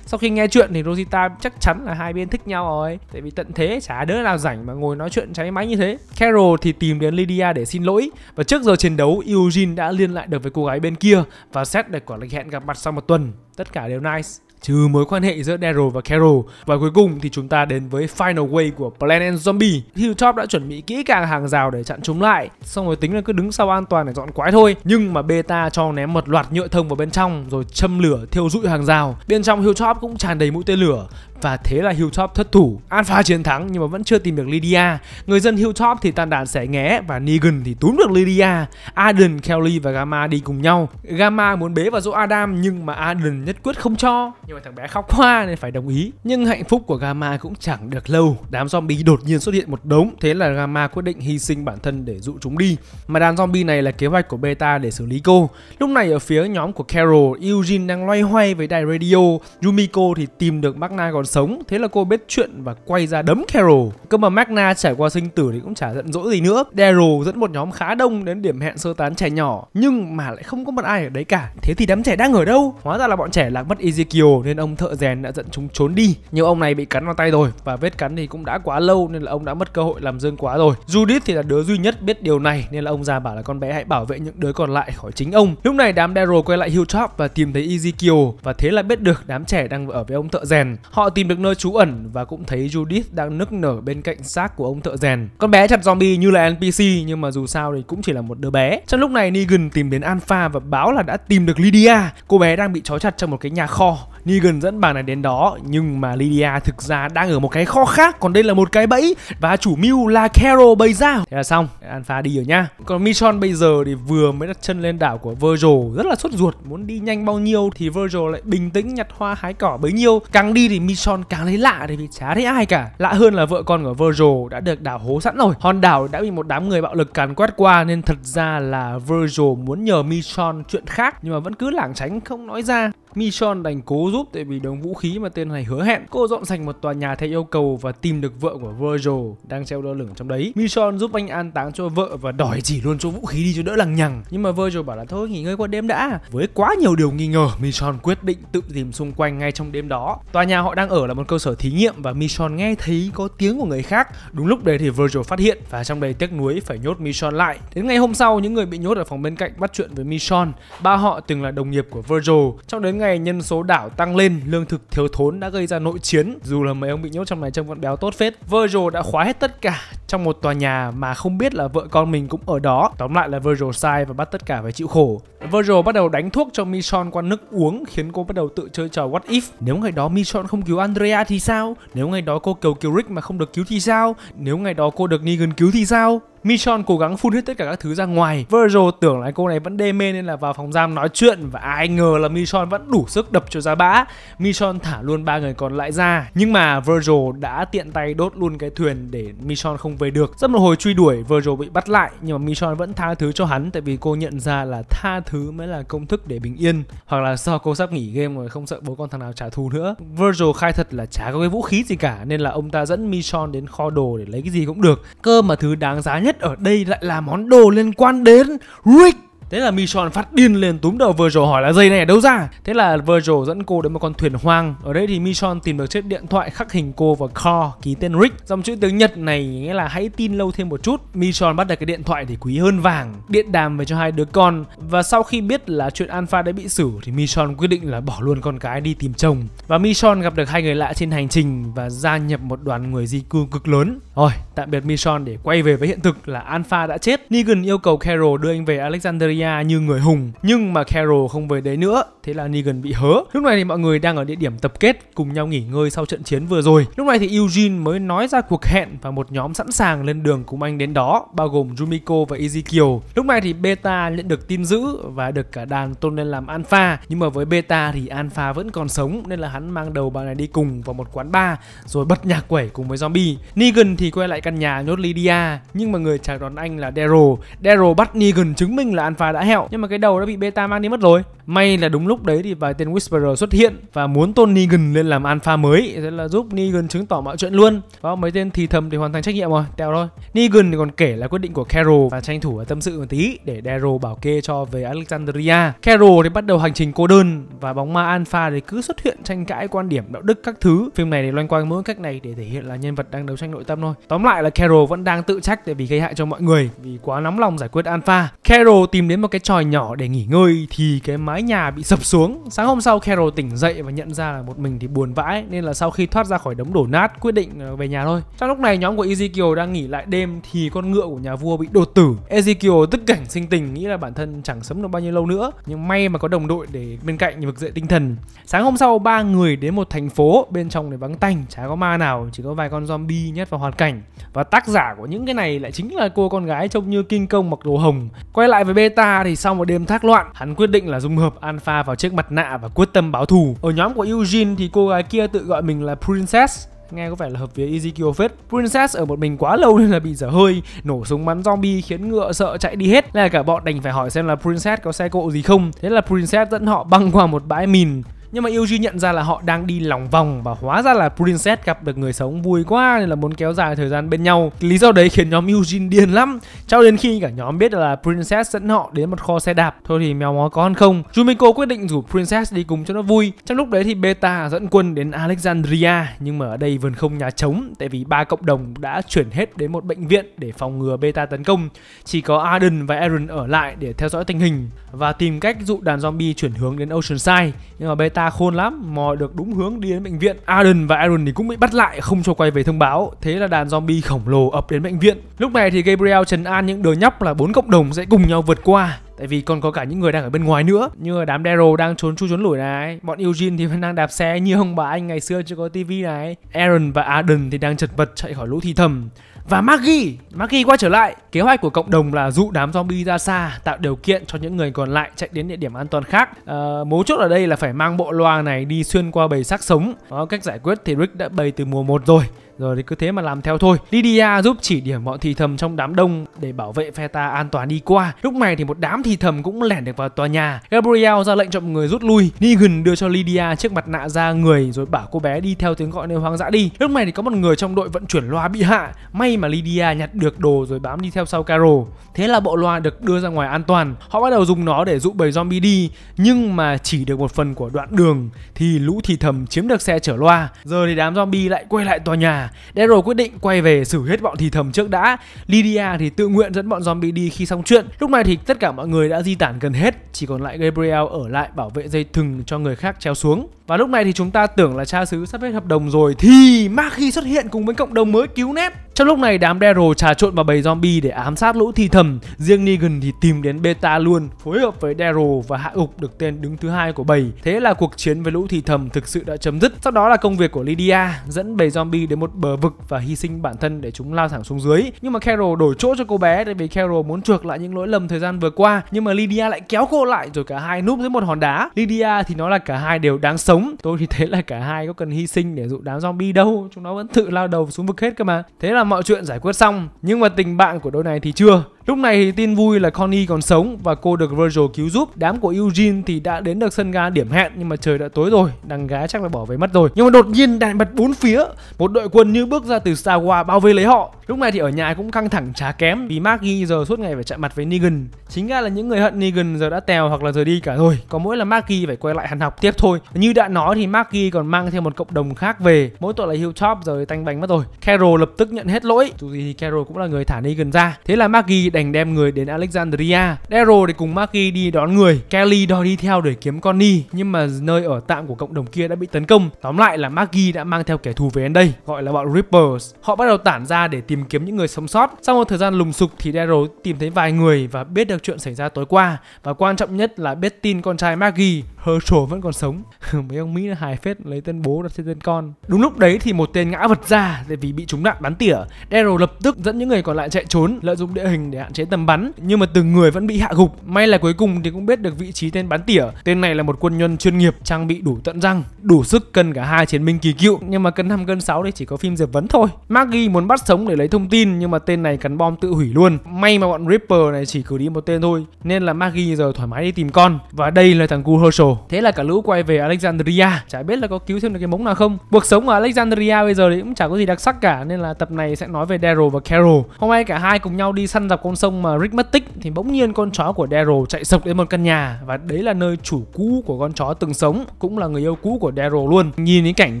Sau khi nghe chuyện thì Rosita chắc chắn là hai bên thích nhau rồi, tại vì tận thế chả đứa nào rảnh mà ngồi nói chuyện cháy máy như thế. Carol thì tìm đến Lydia để xin lỗi và trước giờ chiến đấu Eugene đã liên lại được với cô gái bên kia và xét để quả lịch hẹn gặp mặt sau một tuần tất cả đều nice trừ mối quan hệ giữa Daryl và Carol. Và cuối cùng thì chúng ta đến với Final Way của Plan and Zombie. Hilltop đã chuẩn bị kỹ càng hàng rào để chặn chúng lại, xong rồi tính là cứ đứng sau an toàn để dọn quái thôi. Nhưng mà Beta cho ném một loạt nhựa thông vào bên trong rồi châm lửa thiêu rụi hàng rào. Bên trong Hilltop cũng tràn đầy mũi tên lửa và thế là Hilltop thất thủ. Alpha chiến thắng nhưng mà vẫn chưa tìm được Lydia. Người dân Hilltop thì tàn đạn sẽ nghé và Negan thì túm được Lydia. Arden, Kelly và Gamma đi cùng nhau. Gamma muốn bế vào dỗ Adam nhưng mà Arden nhất quyết không cho. Nhưng mà thằng bé khóc hoa nên phải đồng ý. Nhưng hạnh phúc của Gamma cũng chẳng được lâu. Đám zombie đột nhiên xuất hiện một đống, thế là Gamma quyết định hy sinh bản thân để dụ chúng đi. Mà đàn zombie này là kế hoạch của Beta để xử lý cô. Lúc này ở phía nhóm của Carol, Eugene đang loay hoay với đài radio. Yumiko thì tìm được Magna còn sống Thế là cô biết chuyện và quay ra đấm Carol Cơ mà Magna trải qua sinh tử thì cũng chả giận dỗi gì nữa Daryl dẫn một nhóm khá đông đến điểm hẹn sơ tán trẻ nhỏ Nhưng mà lại không có một ai ở đấy cả Thế thì đám trẻ đang ở đâu? Hóa ra là bọn trẻ lạc mất Ezekiel nên ông thợ rèn đã dẫn chúng trốn đi Nhưng ông này bị cắn vào tay rồi Và vết cắn thì cũng đã quá lâu nên là ông đã mất cơ hội làm dương quá rồi Judith thì là đứa duy nhất biết điều này Nên là ông già bảo là con bé hãy bảo vệ những đứa còn lại khỏi chính ông Lúc này đám Daryl quay lại Hilltop và tìm thấy Ezekiel Và thế là biết được đám trẻ đang ở với ông thợ rèn Họ tìm được nơi trú ẩn và cũng thấy Judith đang nức nở bên cạnh xác của ông thợ rèn. Con bé chặt zombie như là NPC nhưng mà dù sao thì cũng chỉ là một đứa bé. Trong lúc này Negan tìm đến Alpha và báo là đã tìm được Lydia. Cô bé đang bị trói chặt trong một cái nhà kho. Negan dẫn bà này đến đó nhưng mà Lydia thực ra đang ở một cái kho khác còn đây là một cái bẫy và chủ mưu là Carol bày ra. Thế là xong, Alpha đi rồi nha. Còn Michon bây giờ thì vừa mới đặt chân lên đảo của Virgil rất là sốt ruột muốn đi nhanh bao nhiêu thì Virgil lại bình tĩnh nhặt hoa hái cỏ bấy nhiêu. Càng đi thì Michon Son càng thấy lạ thì vì chả thấy ai cả. Lạ hơn là vợ con của Virgil đã được đảo hố sẵn rồi. Hòn đảo đã bị một đám người bạo lực càn quét qua nên thật ra là Virgil muốn nhờ Michon chuyện khác nhưng mà vẫn cứ lảng tránh không nói ra. Michon đành cố giúp tại vì đống vũ khí mà tên này hứa hẹn. Cô dọn sạch một tòa nhà theo yêu cầu và tìm được vợ của Virgil đang treo lơ lửng trong đấy. Michon giúp anh an táng cho vợ và đòi chỉ luôn cho vũ khí đi cho đỡ lằng nhằng. Nhưng mà Virgil bảo là thôi nghỉ ngơi qua đêm đã. Với quá nhiều điều nghi ngờ, Michon quyết định tự tìm xung quanh ngay trong đêm đó. Tòa nhà họ đang ở là một cơ sở thí nghiệm và Michon nghe thấy có tiếng của người khác. Đúng lúc đấy thì Virgil phát hiện và trong đầy tiếc nuối phải nhốt Michon lại. Đến ngày hôm sau, những người bị nhốt ở phòng bên cạnh bắt chuyện với Michon. Ba họ từng là đồng nghiệp của Virgil. Trong đến ngày ngày nhân số đảo tăng lên, lương thực thiếu thốn đã gây ra nội chiến. Dù là mấy ông bị nhốt trong này trông vẫn béo tốt phết. Virgil đã khóa hết tất cả trong một tòa nhà mà không biết là vợ con mình cũng ở đó. Tóm lại là Virgil sai và bắt tất cả phải chịu khổ. Virgil bắt đầu đánh thuốc cho Michonne qua nước uống khiến cô bắt đầu tự chơi trò what if. Nếu ngày đó Michonne không cứu Andrea thì sao? Nếu ngày đó cô cầu cứu Rick mà không được cứu thì sao? Nếu ngày đó cô được Negan cứu thì sao? Michon cố gắng phun hết tất cả các thứ ra ngoài. Virgil tưởng là cô này vẫn đê mê nên là vào phòng giam nói chuyện và ai ngờ là Michon vẫn đủ sức đập cho ra bã. Michon thả luôn ba người còn lại ra, nhưng mà Virgil đã tiện tay đốt luôn cái thuyền để Michon không về được. Rất một hồi truy đuổi, Virgil bị bắt lại nhưng mà Michon vẫn tha thứ cho hắn tại vì cô nhận ra là tha thứ mới là công thức để bình yên. Hoặc là do cô sắp nghỉ game rồi không sợ bố con thằng nào trả thù nữa. Virgil khai thật là chả có cái vũ khí gì cả nên là ông ta dẫn Michon đến kho đồ để lấy cái gì cũng được. Cơ mà thứ đáng giá nhất nhất ở đây lại là món đồ liên quan đến Rick Thế là Michonne phát điên lên túm đầu Virgil hỏi là dây này ở đâu ra Thế là Virgil dẫn cô đến một con thuyền hoang Ở đây thì Michonne tìm được chiếc điện thoại khắc hình cô và Carl ký tên Rick Dòng chữ tiếng Nhật này nghĩa là hãy tin lâu thêm một chút Michonne bắt được cái điện thoại thì quý hơn vàng Điện đàm về cho hai đứa con Và sau khi biết là chuyện Alpha đã bị xử Thì Michonne quyết định là bỏ luôn con cái đi tìm chồng Và Michonne gặp được hai người lạ trên hành trình Và gia nhập một đoàn người di cư cực lớn Rồi tạm biệt Mission để quay về với hiện thực là Alpha đã chết. Negan yêu cầu Carol đưa anh về Alexandria như người hùng, nhưng mà Carol không về đấy nữa, thế là Negan bị hớ. Lúc này thì mọi người đang ở địa điểm tập kết cùng nhau nghỉ ngơi sau trận chiến vừa rồi. Lúc này thì Eugene mới nói ra cuộc hẹn và một nhóm sẵn sàng lên đường cùng anh đến đó, bao gồm Jumiko và Ezekiel. Lúc này thì Beta nhận được tin dữ và được cả đàn tôn lên làm Alpha, nhưng mà với Beta thì Alpha vẫn còn sống nên là hắn mang đầu bà này đi cùng vào một quán bar rồi bật nhạc quẩy cùng với zombie. Negan thì quay lại căn nhà nhốt Lydia nhưng mà người chào đón anh là Daryl. Daryl bắt Negan chứng minh là Alpha đã hẹo nhưng mà cái đầu đã bị Beta mang đi mất rồi. May là đúng lúc đấy thì vài tên Whisperer xuất hiện và muốn tôn Negan lên làm Alpha mới thế là giúp Negan chứng tỏ mọi chuyện luôn. và mấy tên thì thầm thì hoàn thành trách nhiệm rồi, tèo thôi. Negan thì còn kể là quyết định của Carol và tranh thủ ở tâm sự một tí để Daryl bảo kê cho về Alexandria. Carol thì bắt đầu hành trình cô đơn và bóng ma Alpha thì cứ xuất hiện tranh cãi quan điểm đạo đức các thứ. Phim này thì loanh quanh mỗi cách này để thể hiện là nhân vật đang đấu tranh nội tâm thôi. Tóm lại lại là Carol vẫn đang tự trách tại vì gây hại cho mọi người vì quá nóng lòng giải quyết Alpha. Carol tìm đến một cái tròi nhỏ để nghỉ ngơi thì cái mái nhà bị sập xuống. Sáng hôm sau Carol tỉnh dậy và nhận ra là một mình thì buồn vãi nên là sau khi thoát ra khỏi đống đổ nát quyết định ờ, về nhà thôi. Trong lúc này nhóm của Ezekiel đang nghỉ lại đêm thì con ngựa của nhà vua bị đột tử. Ezekiel tức cảnh sinh tình nghĩ là bản thân chẳng sống được bao nhiêu lâu nữa nhưng may mà có đồng đội để bên cạnh vực dậy tinh thần. Sáng hôm sau ba người đến một thành phố bên trong để vắng tanh chả có ma nào chỉ có vài con zombie nhét vào hoàn cảnh và tác giả của những cái này lại chính là cô con gái trông như kinh công mặc đồ hồng quay lại với beta thì sau một đêm thác loạn hắn quyết định là dung hợp alpha vào chiếc mặt nạ và quyết tâm báo thù ở nhóm của eugene thì cô gái kia tự gọi mình là princess nghe có vẻ là hợp với Ezekiel phết. Princess ở một mình quá lâu nên là bị dở hơi, nổ súng bắn zombie khiến ngựa sợ chạy đi hết. Là cả bọn đành phải hỏi xem là Princess có xe cộ gì không. Thế là Princess dẫn họ băng qua một bãi mìn nhưng mà Yuji nhận ra là họ đang đi lòng vòng và hóa ra là Princess gặp được người sống vui quá nên là muốn kéo dài thời gian bên nhau. Lý do đấy khiến nhóm Eugene điên lắm. Cho đến khi cả nhóm biết là Princess dẫn họ đến một kho xe đạp. Thôi thì mèo mó có ăn không? Jumiko quyết định rủ Princess đi cùng cho nó vui. Trong lúc đấy thì Beta dẫn quân đến Alexandria nhưng mà ở đây vườn không nhà trống tại vì ba cộng đồng đã chuyển hết đến một bệnh viện để phòng ngừa Beta tấn công. Chỉ có Arden và Aaron ở lại để theo dõi tình hình và tìm cách dụ đàn zombie chuyển hướng đến Oceanside. Nhưng mà Beta ta khôn lắm mò được đúng hướng đi đến bệnh viện Arden và Aaron thì cũng bị bắt lại không cho quay về thông báo thế là đàn zombie khổng lồ ập đến bệnh viện lúc này thì Gabriel trấn an những đứa nhóc là bốn cộng đồng sẽ cùng nhau vượt qua tại vì còn có cả những người đang ở bên ngoài nữa như là đám Daryl đang trốn chui trốn lủi này bọn Eugene thì vẫn đang đạp xe như ông bà anh ngày xưa chưa có tivi này Aaron và Arden thì đang chật vật chạy khỏi lũ thi thầm và Maggie, Maggie quay trở lại. Kế hoạch của cộng đồng là dụ đám zombie ra xa, tạo điều kiện cho những người còn lại chạy đến địa điểm an toàn khác. À, mấu chốt ở đây là phải mang bộ loa này đi xuyên qua bầy xác sống. Đó, cách giải quyết thì Rick đã bày từ mùa 1 rồi. Rồi thì cứ thế mà làm theo thôi. Lydia giúp chỉ điểm bọn thì thầm trong đám đông để bảo vệ phe ta an toàn đi qua. Lúc này thì một đám thì thầm cũng lẻn được vào tòa nhà. Gabriel ra lệnh cho mọi người rút lui. Negan đưa cho Lydia chiếc mặt nạ ra người rồi bảo cô bé đi theo tiếng gọi nơi hoang dã đi. Lúc này thì có một người trong đội vận chuyển loa bị hạ. May mà Lydia nhặt được đồ rồi bám đi theo sau Carol. Thế là bộ loa được đưa ra ngoài an toàn. Họ bắt đầu dùng nó để dụ bầy zombie đi, nhưng mà chỉ được một phần của đoạn đường thì lũ thì thầm chiếm được xe chở loa. Giờ thì đám zombie lại quay lại tòa nhà Daryl quyết định quay về xử hết bọn thì thầm trước đã Lydia thì tự nguyện dẫn bọn zombie đi khi xong chuyện lúc này thì tất cả mọi người đã di tản gần hết chỉ còn lại Gabriel ở lại bảo vệ dây thừng cho người khác treo xuống và lúc này thì chúng ta tưởng là cha xứ sắp hết hợp đồng rồi thì khi xuất hiện cùng với cộng đồng mới cứu nét trong lúc này đám Daryl trà trộn vào bầy zombie để ám sát lũ thi thầm, riêng Negan thì tìm đến Beta luôn, phối hợp với Daryl và hạ gục được tên đứng thứ hai của bầy. Thế là cuộc chiến với lũ thi thầm thực sự đã chấm dứt. Sau đó là công việc của Lydia dẫn bầy zombie đến một bờ vực và hy sinh bản thân để chúng lao thẳng xuống dưới. Nhưng mà Carol đổi chỗ cho cô bé tại vì Carol muốn chuộc lại những lỗi lầm thời gian vừa qua, nhưng mà Lydia lại kéo cô lại rồi cả hai núp dưới một hòn đá. Lydia thì nói là cả hai đều đáng sống. Tôi thì thấy là cả hai có cần hy sinh để dụ đám zombie đâu, chúng nó vẫn tự lao đầu xuống vực hết cơ mà. Thế là mọi chuyện giải quyết xong nhưng mà tình bạn của đôi này thì chưa Lúc này thì tin vui là Connie còn sống và cô được Virgil cứu giúp. Đám của Eugene thì đã đến được sân ga điểm hẹn nhưng mà trời đã tối rồi, đằng gái chắc là bỏ về mất rồi. Nhưng mà đột nhiên đạn bật bốn phía, một đội quân như bước ra từ xa qua bao vây lấy họ. Lúc này thì ở nhà cũng căng thẳng chả kém vì Maggie giờ suốt ngày phải chạm mặt với Negan. Chính ra là những người hận Negan giờ đã tèo hoặc là rời đi cả rồi. Có mỗi là Maggie phải quay lại hàn học tiếp thôi. Như đã nói thì Maggie còn mang theo một cộng đồng khác về. Mỗi tội là Hilltop giờ tanh bánh mất rồi. Carol lập tức nhận hết lỗi. Dù gì thì Carol cũng là người thả Negan ra. Thế là Maggie đành đem người đến Alexandria. Daryl thì cùng Maggie đi đón người, Kelly đòi đi theo để kiếm Connie nhưng mà nơi ở tạm của cộng đồng kia đã bị tấn công. Tóm lại là Maggie đã mang theo kẻ thù về đến đây, gọi là bọn Rippers. Họ bắt đầu tản ra để tìm kiếm những người sống sót. Sau một thời gian lùng sục thì Daryl tìm thấy vài người và biết được chuyện xảy ra tối qua và quan trọng nhất là biết tin con trai Maggie Herschel vẫn còn sống mấy ông mỹ là hài phết lấy tên bố đặt tên con đúng lúc đấy thì một tên ngã vật ra vì bị trúng đạn bắn tỉa Daryl lập tức dẫn những người còn lại chạy trốn lợi dụng địa hình để hạn chế tầm bắn nhưng mà từng người vẫn bị hạ gục may là cuối cùng thì cũng biết được vị trí tên bắn tỉa tên này là một quân nhân chuyên nghiệp trang bị đủ tận răng đủ sức cân cả hai chiến binh kỳ cựu nhưng mà cân 5 cân 6 thì chỉ có phim dập vấn thôi Maggie muốn bắt sống để lấy thông tin nhưng mà tên này cắn bom tự hủy luôn may mà bọn Ripper này chỉ cử đi một tên thôi nên là Maggie giờ thoải mái đi tìm con và đây là thằng cu Herschel thế là cả lũ quay về Alexandria chả biết là có cứu thêm được cái mống nào không cuộc sống ở Alexandria bây giờ thì cũng chẳng có gì đặc sắc cả nên là tập này sẽ nói về Daryl và Carol hôm nay cả hai cùng nhau đi săn dọc con sông mà Rick mất tích thì bỗng nhiên con chó của Daryl chạy sộc đến một căn nhà và đấy là nơi chủ cũ của con chó từng sống cũng là người yêu cũ của Daryl luôn. Nhìn thấy cảnh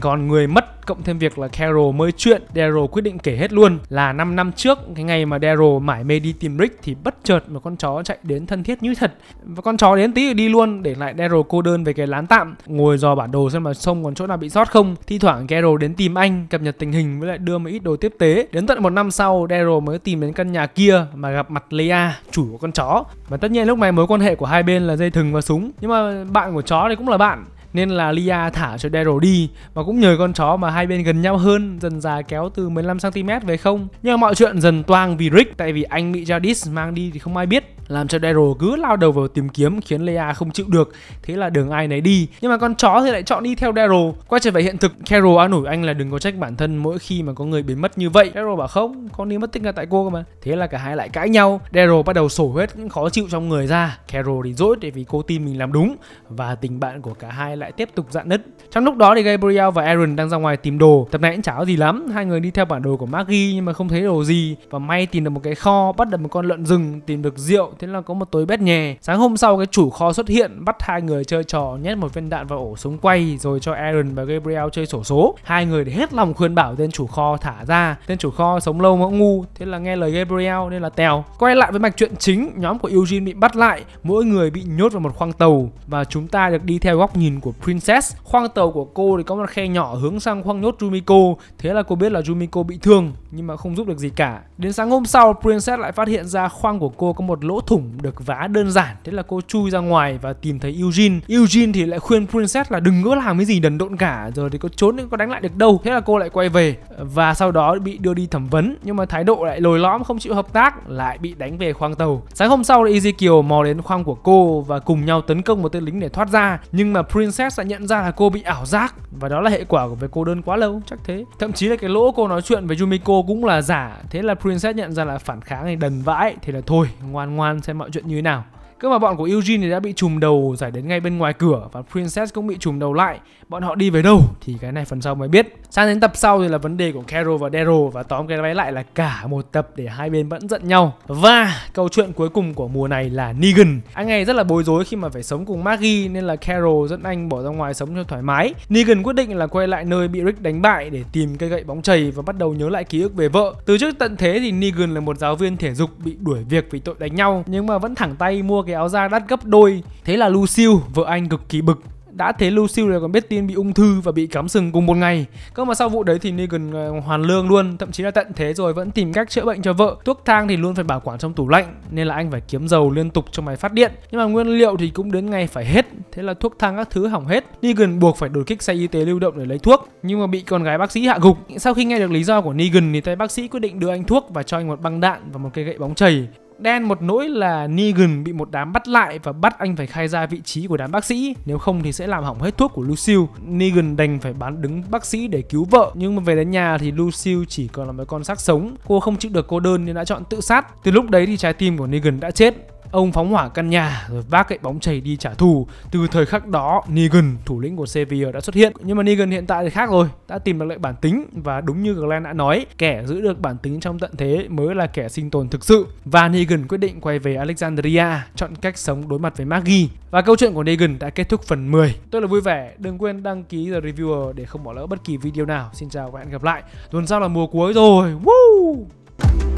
còn người mất cộng thêm việc là Carol mới chuyện, Daryl quyết định kể hết luôn là 5 năm trước cái ngày mà Daryl mải mê đi tìm Rick thì bất chợt một con chó chạy đến thân thiết như thật và con chó đến tí rồi đi luôn để lại Daryl cô đơn về cái lán tạm ngồi dò bản đồ xem là sông còn chỗ nào bị sót không. Thi thoảng Carol đến tìm anh cập nhật tình hình với lại đưa một ít đồ tiếp tế. Đến tận một năm sau Daryl mới tìm đến căn nhà kia mà gặp mặt Leia, chủ của con chó. Và tất nhiên lúc này mối quan hệ của hai bên là dây thừng và súng. Nhưng mà bạn của chó thì cũng là bạn, nên là Lia thả cho Daryl đi và cũng nhờ con chó mà hai bên gần nhau hơn dần già kéo từ 15 cm về không nhưng mà mọi chuyện dần toang vì Rick tại vì anh bị Jadis mang đi thì không ai biết làm cho Daryl cứ lao đầu vào tìm kiếm khiến Leia không chịu được, thế là đường ai nấy đi. Nhưng mà con chó thì lại chọn đi theo Daryl. Quay trở về hiện thực, Carol an ủi anh là đừng có trách bản thân mỗi khi mà có người biến mất như vậy. Daryl bảo không, con đi mất tích là tại cô cơ mà. Thế là cả hai lại cãi nhau. Daryl bắt đầu sổ hết những khó chịu trong người ra. Carol thì dỗi để vì cô tin mình làm đúng và tình bạn của cả hai lại tiếp tục dạn nứt. Trong lúc đó thì Gabriel và Aaron đang ra ngoài tìm đồ. Tập này cũng chả có gì lắm, hai người đi theo bản đồ của Maggie nhưng mà không thấy đồ gì và may tìm được một cái kho, bắt được một con lợn rừng, tìm được rượu, thế là có một tối bét nhè sáng hôm sau cái chủ kho xuất hiện bắt hai người chơi trò nhét một viên đạn vào ổ súng quay rồi cho Aaron và Gabriel chơi sổ số hai người để hết lòng khuyên bảo tên chủ kho thả ra tên chủ kho sống lâu mà ngu thế là nghe lời Gabriel nên là tèo quay lại với mạch chuyện chính nhóm của Eugene bị bắt lại mỗi người bị nhốt vào một khoang tàu và chúng ta được đi theo góc nhìn của Princess khoang tàu của cô thì có một khe nhỏ hướng sang khoang nhốt Jumiko thế là cô biết là Jumiko bị thương nhưng mà không giúp được gì cả đến sáng hôm sau Princess lại phát hiện ra khoang của cô có một lỗ thủng được vá đơn giản thế là cô chui ra ngoài và tìm thấy Eugene Eugene thì lại khuyên Princess là đừng có làm cái gì đần độn cả rồi thì có trốn có đánh lại được đâu thế là cô lại quay về và sau đó bị đưa đi thẩm vấn nhưng mà thái độ lại lồi lõm không chịu hợp tác lại bị đánh về khoang tàu sáng hôm sau thì Ezekiel mò đến khoang của cô và cùng nhau tấn công một tên lính để thoát ra nhưng mà Princess đã nhận ra là cô bị ảo giác và đó là hệ quả của việc cô đơn quá lâu chắc thế thậm chí là cái lỗ cô nói chuyện với Yumiko cũng là giả thế là Princess nhận ra là phản kháng này đần vãi thì là thôi ngoan ngoan lăn xem mọi chuyện như thế nào. Cơ mà bọn của Eugene thì đã bị trùm đầu giải đến ngay bên ngoài cửa và Princess cũng bị trùm đầu lại bọn họ đi về đâu thì cái này phần sau mới biết sang đến tập sau thì là vấn đề của Carol và Daryl và tóm cái máy lại là cả một tập để hai bên vẫn giận nhau và câu chuyện cuối cùng của mùa này là Negan anh ấy rất là bối rối khi mà phải sống cùng Maggie nên là Carol dẫn anh bỏ ra ngoài sống cho thoải mái Negan quyết định là quay lại nơi bị Rick đánh bại để tìm cây gậy bóng chày và bắt đầu nhớ lại ký ức về vợ từ trước tận thế thì Negan là một giáo viên thể dục bị đuổi việc vì tội đánh nhau nhưng mà vẫn thẳng tay mua cái áo da đắt gấp đôi thế là Lucille vợ anh cực kỳ bực đã thế Lucille này còn biết tin bị ung thư và bị cắm sừng cùng một ngày. Cơ mà sau vụ đấy thì Negan ờ, hoàn lương luôn, thậm chí là tận thế rồi vẫn tìm cách chữa bệnh cho vợ. Thuốc thang thì luôn phải bảo quản trong tủ lạnh nên là anh phải kiếm dầu liên tục cho máy phát điện. Nhưng mà nguyên liệu thì cũng đến ngày phải hết, thế là thuốc thang các thứ hỏng hết. Negan buộc phải đổi kích xe y tế lưu động để lấy thuốc, nhưng mà bị con gái bác sĩ hạ gục. Sau khi nghe được lý do của Negan thì tay bác sĩ quyết định đưa anh thuốc và cho anh một băng đạn và một cây gậy bóng chảy đen một nỗi là Negan bị một đám bắt lại và bắt anh phải khai ra vị trí của đám bác sĩ, nếu không thì sẽ làm hỏng hết thuốc của Lucille. Negan đành phải bán đứng bác sĩ để cứu vợ, nhưng mà về đến nhà thì Lucille chỉ còn là một con xác sống. Cô không chịu được cô đơn nên đã chọn tự sát. Từ lúc đấy thì trái tim của Negan đã chết Ông phóng hỏa căn nhà rồi vác gậy bóng chày đi trả thù. Từ thời khắc đó, Negan, thủ lĩnh của Sevilla đã xuất hiện. Nhưng mà Negan hiện tại thì khác rồi, đã tìm được lại bản tính và đúng như Glenn đã nói, kẻ giữ được bản tính trong tận thế mới là kẻ sinh tồn thực sự. Và Negan quyết định quay về Alexandria, chọn cách sống đối mặt với Maggie. Và câu chuyện của Negan đã kết thúc phần 10. Tôi là vui vẻ, đừng quên đăng ký The Reviewer để không bỏ lỡ bất kỳ video nào. Xin chào và hẹn gặp lại. Tuần sau là mùa cuối rồi. Woo!